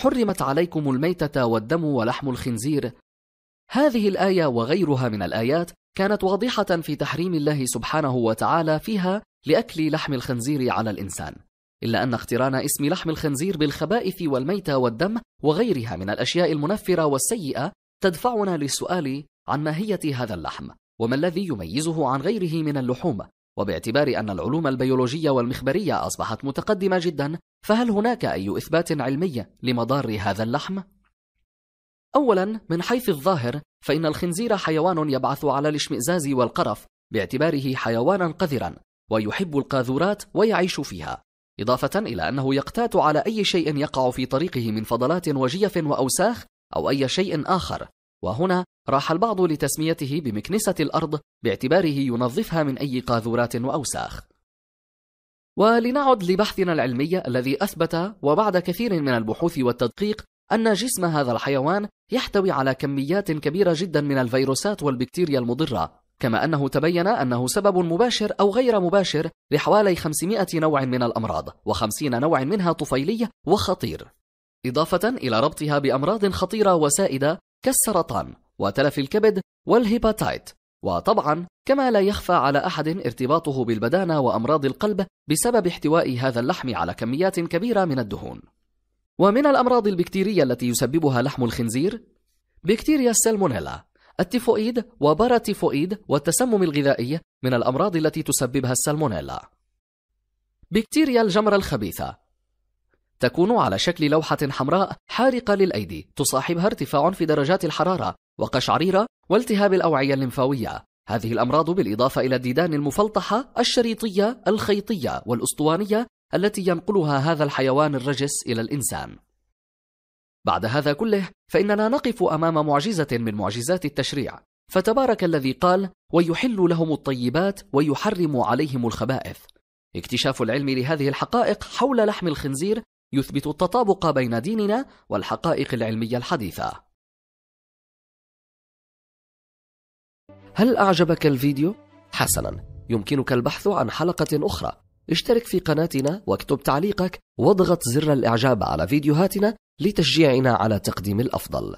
حرمت عليكم الميتة والدم ولحم الخنزير هذه الآية وغيرها من الآيات كانت واضحة في تحريم الله سبحانه وتعالى فيها لأكل لحم الخنزير على الإنسان إلا أن اقتران اسم لحم الخنزير بالخبائث والميتة والدم وغيرها من الأشياء المنفرة والسيئة تدفعنا للسؤال عن ماهية هذا اللحم وما الذي يميزه عن غيره من اللحوم وباعتبار أن العلوم البيولوجية والمخبرية أصبحت متقدمة جدا فهل هناك أي إثبات علمي لمضار هذا اللحم؟ أولا من حيث الظاهر فإن الخنزير حيوان يبعث على الاشمئزاز والقرف باعتباره حيوانا قذرا ويحب القاذورات ويعيش فيها إضافة إلى أنه يقتات على أي شيء يقع في طريقه من فضلات وجيف وأوساخ أو أي شيء آخر وهنا راح البعض لتسميته بمكنسة الأرض باعتباره ينظفها من أي قاذورات وأوساخ ولنعد لبحثنا العلمي الذي أثبت وبعد كثير من البحوث والتدقيق أن جسم هذا الحيوان يحتوي على كميات كبيرة جدا من الفيروسات والبكتيريا المضرة كما أنه تبين أنه سبب مباشر أو غير مباشر لحوالي 500 نوع من الأمراض و50 نوع منها طفيلي وخطير إضافة إلى ربطها بأمراض خطيرة وسائدة كالسرطان وتلف الكبد والهيباتايت وطبعا كما لا يخفى على أحد ارتباطه بالبدانة وأمراض القلب بسبب احتواء هذا اللحم على كميات كبيرة من الدهون ومن الأمراض البكتيرية التي يسببها لحم الخنزير بكتيريا السالمونيلا التيفوئيد وباراتيفوئيد والتسمم الغذائي من الأمراض التي تسببها السالمونيلا بكتيريا الجمرة الخبيثة تكون على شكل لوحة حمراء حارقة للأيدي تصاحبها ارتفاع في درجات الحرارة وقشعريرة والتهاب الأوعية الليمفاوية هذه الأمراض بالإضافة إلى الديدان المفلطحة الشريطية الخيطية والأسطوانية التي ينقلها هذا الحيوان الرجس إلى الإنسان بعد هذا كله فإننا نقف أمام معجزة من معجزات التشريع فتبارك الذي قال ويحل لهم الطيبات ويحرم عليهم الخبائث اكتشاف العلم لهذه الحقائق حول لحم الخنزير يثبت التطابق بين ديننا والحقائق العلمية الحديثة هل أعجبك الفيديو؟ حسنا يمكنك البحث عن حلقة أخرى اشترك في قناتنا واكتب تعليقك واضغط زر الإعجاب على فيديوهاتنا لتشجيعنا على تقديم الأفضل